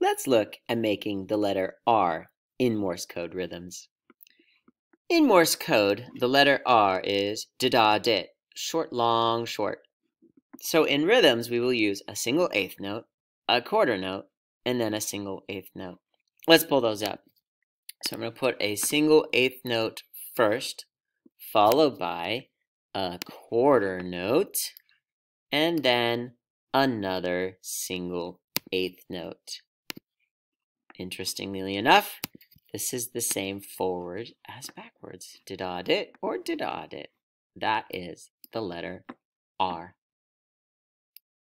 Let's look at making the letter R in Morse code rhythms. In Morse code, the letter R is da-da-dit, short, long, short. So in rhythms, we will use a single eighth note, a quarter note, and then a single eighth note. Let's pull those up. So I'm going to put a single eighth note first, followed by a quarter note, and then another single eighth note. Interestingly enough, this is the same forward as backwards. Did audit or did audit? That is the letter